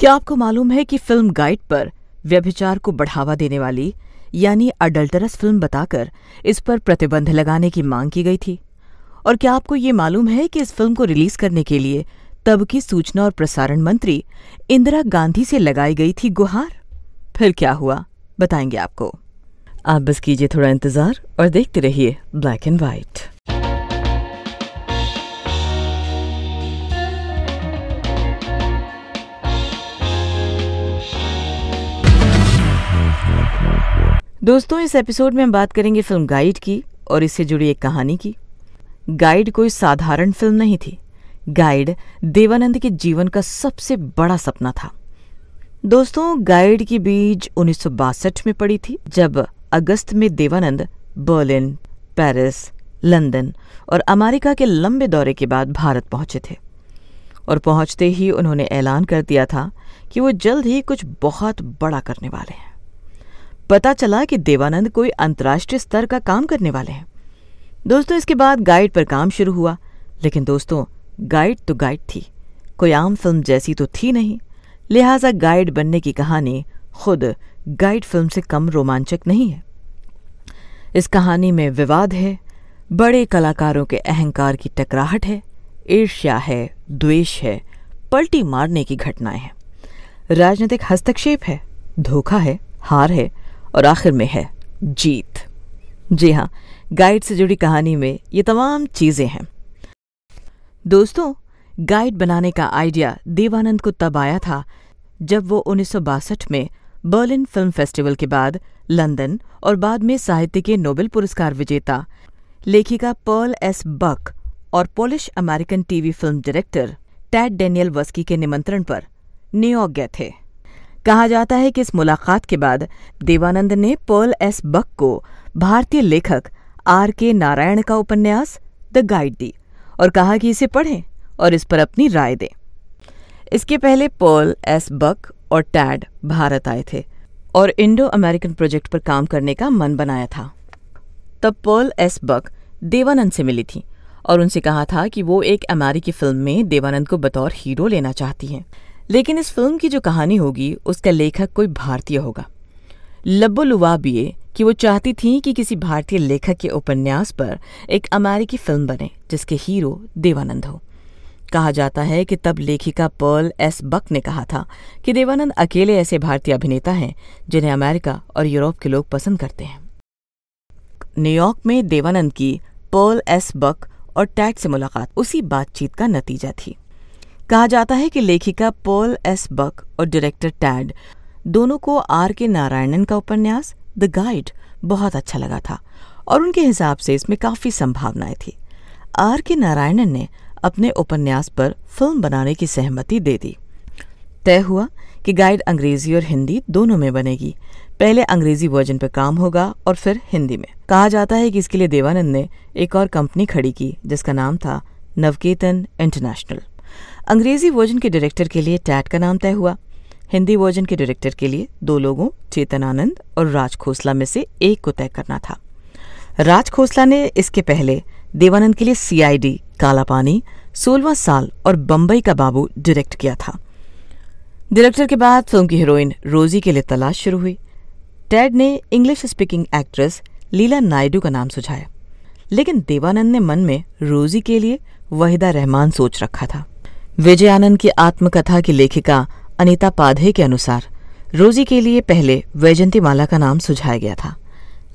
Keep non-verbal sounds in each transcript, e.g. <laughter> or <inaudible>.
क्या आपको मालूम है कि फिल्म गाइड पर व्यभिचार को बढ़ावा देने वाली यानी अडल्टरस फिल्म बताकर इस पर प्रतिबंध लगाने की मांग की गई थी और क्या आपको ये मालूम है कि इस फिल्म को रिलीज करने के लिए तब की सूचना और प्रसारण मंत्री इंदिरा गांधी से लगाई गई थी गुहार फिर क्या हुआ बताएंगे आपको आप बस कीजिए थोड़ा इंतजार और देखते रहिए ब्लैक एंड व्हाइट दोस्तों इस एपिसोड में हम बात करेंगे फिल्म गाइड की और इससे जुड़ी एक कहानी की गाइड कोई साधारण फिल्म नहीं थी गाइड देवानंद के जीवन का सबसे बड़ा सपना था दोस्तों गाइड की बीज उन्नीस में पड़ी थी जब अगस्त में देवानंद बर्लिन पेरिस लंदन और अमेरिका के लंबे दौरे के बाद भारत पहुंचे थे और पहुंचते ही उन्होंने ऐलान कर दिया था कि वो जल्द ही कुछ बहुत बड़ा करने वाले हैं पता चला कि देवानंद कोई अंतर्राष्ट्रीय स्तर का काम करने वाले हैं दोस्तों इसके बाद गाइड पर काम शुरू हुआ लेकिन दोस्तों गाइड तो गाइड थी कोई आम फिल्म जैसी तो थी नहीं लिहाजा गाइड बनने की कहानी खुद गाइड फिल्म से कम रोमांचक नहीं है इस कहानी में विवाद है बड़े कलाकारों के अहंकार की टकराहट है ईर्ष्या है द्वेष है पलटी मारने की घटनाएं हैं राजनीतिक हस्तक्षेप है धोखा है हार है और आखिर में है जीत जी हाँ गाइड से जुड़ी कहानी में ये तमाम चीज़ें हैं दोस्तों गाइड बनाने का आइडिया देवानंद को तब आया था जब वो उन्नीस में बर्लिन फिल्म फेस्टिवल के बाद लंदन और बाद में साहित्य के नोबेल पुरस्कार विजेता लेखिका पर्ल एस बक और Polish American TV film director Tad Danielewski के निमंत्रण पर न्यूयॉर्क गए थे कहा जाता है कि इस मुलाकात के बाद देवानंद ने पर्ल एस बक को भारतीय लेखक आर के नारायण का उपन्यास द गाइड दी और कहा कि इसे पढ़ें और इस पर अपनी राय दें इसके पहले पर्ल एस बक और टैड भारत आए थे और इंडो अमेरिकन प्रोजेक्ट पर काम करने का मन बनाया था तब पर्ल एस बक देवानंद से मिली थी और उनसे कहा था कि वो एक अमेरिकी फिल्म में देवानंद को बतौर हीरो लेना चाहती हैं लेकिन इस फिल्म की जो कहानी होगी उसका लेखक कोई भारतीय होगा लब्बो लुवाब ये कि वो चाहती थी कि किसी भारतीय लेखक के उपन्यास पर एक अमेरिकी फिल्म बने जिसके हीरो देवानंद हो कहा जाता है कि तब लेखिका पर्ल एस बक ने कहा था कि देवानंद अकेले ऐसे भारतीय अभिनेता हैं जिन्हें अमेरिका और यूरोप के लोग पसंद करते हैं न्यूयॉर्क में देवानंद की पर्ल एस बक और टैग से मुलाकात उसी बातचीत का नतीजा थी कहा जाता है कि लेखिका पॉल एस बक और डायरेक्टर टैड दोनों को आर के नारायणन का उपन्यास द गाइड बहुत अच्छा लगा था और उनके हिसाब से इसमें काफ़ी संभावनाएं थी आर के नारायणन ने अपने उपन्यास पर फिल्म बनाने की सहमति दे दी तय हुआ कि गाइड अंग्रेजी और हिंदी दोनों में बनेगी पहले अंग्रेजी वर्जन पर काम होगा और फिर हिंदी में कहा जाता है कि इसके लिए देवानंद ने एक और कंपनी खड़ी की जिसका नाम था नवकेतन इंटरनेशनल अंग्रेजी वर्जन के डायरेक्टर के लिए टैट का नाम तय हुआ हिंदी वर्जन के डायरेक्टर के लिए दो लोगों चेतन आनंद और राज खोसला में से एक को तय करना था राज खोसला ने इसके पहले देवानंद के लिए सीआईडी काला पानी सोलवा साल और बम्बई का बाबू डायरेक्ट किया था डायरेक्टर के बाद फिल्म की हीरोइन रोजी के लिए तलाश शुरू हुई टैड ने English speaking actress Leela Naidu का नाम सुझाया लेकिन देवानंद ने मन में रोजी के लिए वहीदा रहमान सोच रखा था विजयानंद की आत्मकथा की लेखिका अनिता पाधे के अनुसार रोजी के लिए पहले वैजंती माला का नाम सुझाया गया था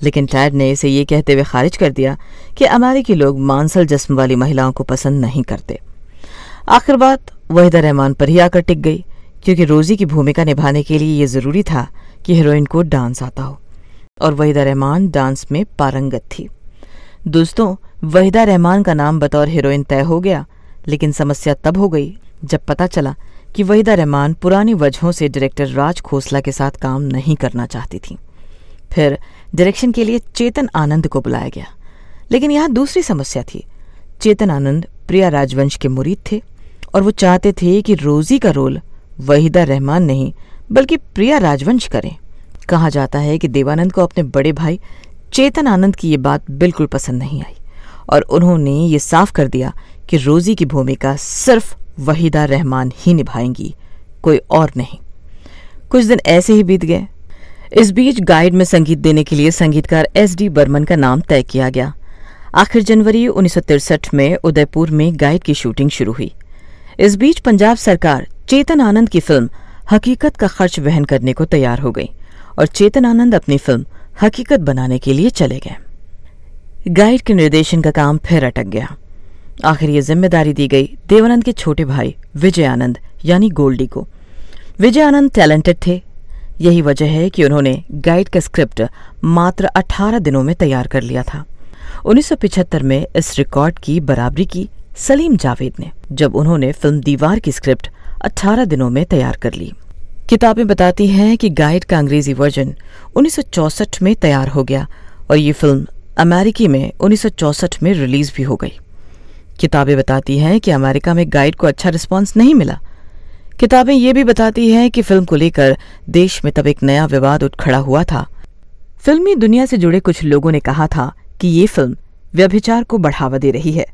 लेकिन टैड ने इसे ये कहते हुए खारिज कर दिया कि अमेरिकी लोग मांसल जस्म वाली महिलाओं को पसंद नहीं करते आखिर बात वहीदा रहमान पर ही आकर टिक गई क्योंकि रोजी की भूमिका निभाने के लिए यह जरूरी था कि हीरोइन को डांस आता हो और वहीदा रहमान डांस में पारंगत थी दोस्तों वहीदा रहमान का नाम बतौर हीरोइन तय हो गया लेकिन समस्या तब हो गई जब पता चला कि वहीदा रहमान पुरानी वजहों से डायरेक्टर राज खोसला के साथ काम नहीं करना चाहती थी फिर डायरेक्शन के लिए चेतन आनंद को बुलाया गया लेकिन यहां दूसरी समस्या थी चेतन आनंद प्रिया राजवंश के मुरीद थे और वो चाहते थे कि रोजी का रोल वहीदा रहमान नहीं बल्कि प्रिया राजवंश करें कहा जाता है कि देवानंद को अपने बड़े भाई चेतन आनंद की ये बात बिल्कुल पसंद नहीं आई और उन्होंने ये साफ कर दिया कि रोजी की भूमिका सिर्फ वहीदा रहमान ही निभाएंगी कोई और नहीं कुछ दिन ऐसे ही बीत गए इस बीच गाइड में संगीत देने के लिए संगीतकार एस डी बर्मन का नाम तय किया गया आखिर जनवरी उन्नीस में उदयपुर में गाइड की शूटिंग शुरू हुई इस बीच पंजाब सरकार चेतन आनंद की फिल्म हकीकत का खर्च वहन करने को तैयार हो गई और चेतन आनंद अपनी फिल्म हकीकत बनाने के लिए चले गए गाइड के निर्देशन का काम फिर अटक गया आखिर ये जिम्मेदारी दी गई देवानंद के छोटे भाई विजय आनंद यानी गोल्डी को विजय आनंद टैलेंटेड थे यही वजह है कि उन्होंने गाइड का स्क्रिप्ट मात्र 18 दिनों में तैयार कर लिया था 1975 में इस रिकॉर्ड की बराबरी की सलीम जावेद ने जब उन्होंने फिल्म दीवार की स्क्रिप्ट 18 दिनों में तैयार कर ली किताबें बताती हैं कि गाइड का अंग्रेजी वर्जन 1964 में तैयार हो गया और ये फिल्म अमेरिकी में 1964 में रिलीज भी हो गई किताबें बताती हैं कि अमेरिका में गाइड को अच्छा रिस्पॉन्स नहीं मिला किताबें ये भी बताती हैं कि फिल्म को लेकर देश में तब एक नया विवाद उठ खड़ा हुआ था फिल्मी दुनिया से जुड़े कुछ लोगों ने कहा था कि ये फिल्म व्यभिचार को बढ़ावा दे रही है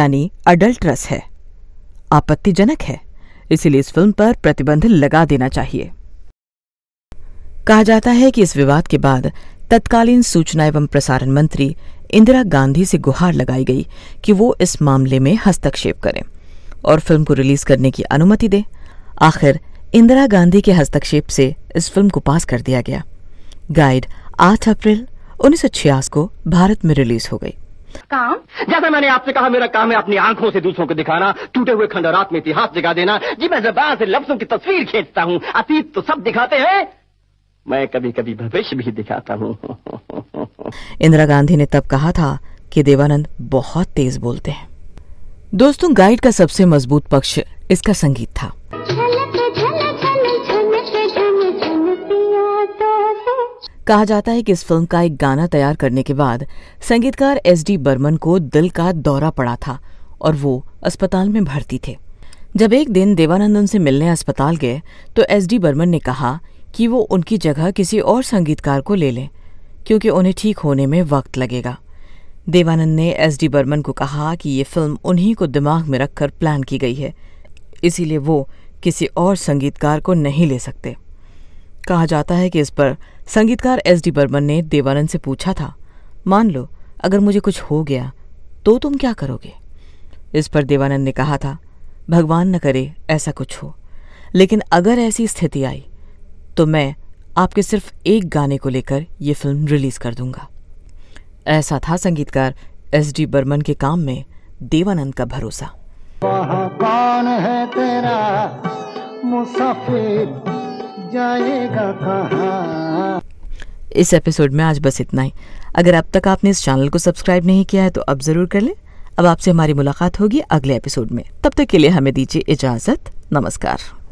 यानी अडल्ट्रस है आपत्तिजनक है इसीलिए इस फिल्म पर प्रतिबंध लगा देना चाहिए कहा जाता है कि इस विवाद के बाद तत्कालीन सूचना एवं प्रसारण मंत्री इंदिरा गांधी से गुहार लगाई गई कि वो इस मामले में हस्तक्षेप करें और फिल्म को रिलीज करने की अनुमति दें आखिर इंदिरा गांधी के हस्तक्षेप से इस फिल्म को पास कर दिया गया गाइड 8 अप्रैल उन्नीस को भारत में रिलीज हो गई काम जैसा मैंने आपसे कहा मेरा काम है अपनी आंखों से दूसरों को दिखाना टूटे हुए खंडरात में इतिहास जगा देना जी मैं जबान से लफ्जों की तस्वीर खींचता हूँ अतीत तो सब दिखाते हैं मैं कभी कभी भविष्य भी दिखाता हूँ <laughs> इंदिरा गांधी ने तब कहा था कि देवानंद बहुत तेज बोलते हैं दोस्तों गाइड का सबसे मजबूत पक्ष इसका संगीत था तो कहा जाता है कि इस फिल्म का एक गाना तैयार करने के बाद संगीतकार एस डी बर्मन को दिल का दौरा पड़ा था और वो अस्पताल में भर्ती थे जब एक दिन देवानंद उनसे मिलने अस्पताल गए तो एस डी बर्मन ने कहा कि वो उनकी जगह किसी और संगीतकार को ले लें क्योंकि उन्हें ठीक होने में वक्त लगेगा देवानंद ने एस डी बर्मन को कहा कि ये फिल्म उन्हीं को दिमाग में रखकर प्लान की गई है इसीलिए वो किसी और संगीतकार को नहीं ले सकते कहा जाता है कि इस पर संगीतकार एस डी बर्मन ने देवानंद से पूछा था मान लो अगर मुझे कुछ हो गया तो तुम क्या करोगे इस पर देवानंद ने कहा था भगवान न करे ऐसा कुछ हो लेकिन अगर ऐसी स्थिति आई तो मैं आपके सिर्फ एक गाने को लेकर ये फिल्म रिलीज कर दूंगा ऐसा था संगीतकार एस डी बर्मन के काम में देवानंद का भरोसा कौन है तेरा मुसाफिर जाएगा कहा। इस एपिसोड में आज बस इतना ही अगर अब तक आपने इस चैनल को सब्सक्राइब नहीं किया है तो अब जरूर कर लें अब आपसे हमारी मुलाकात होगी अगले एपिसोड में तब तक के लिए हमें दीजिए इजाजत नमस्कार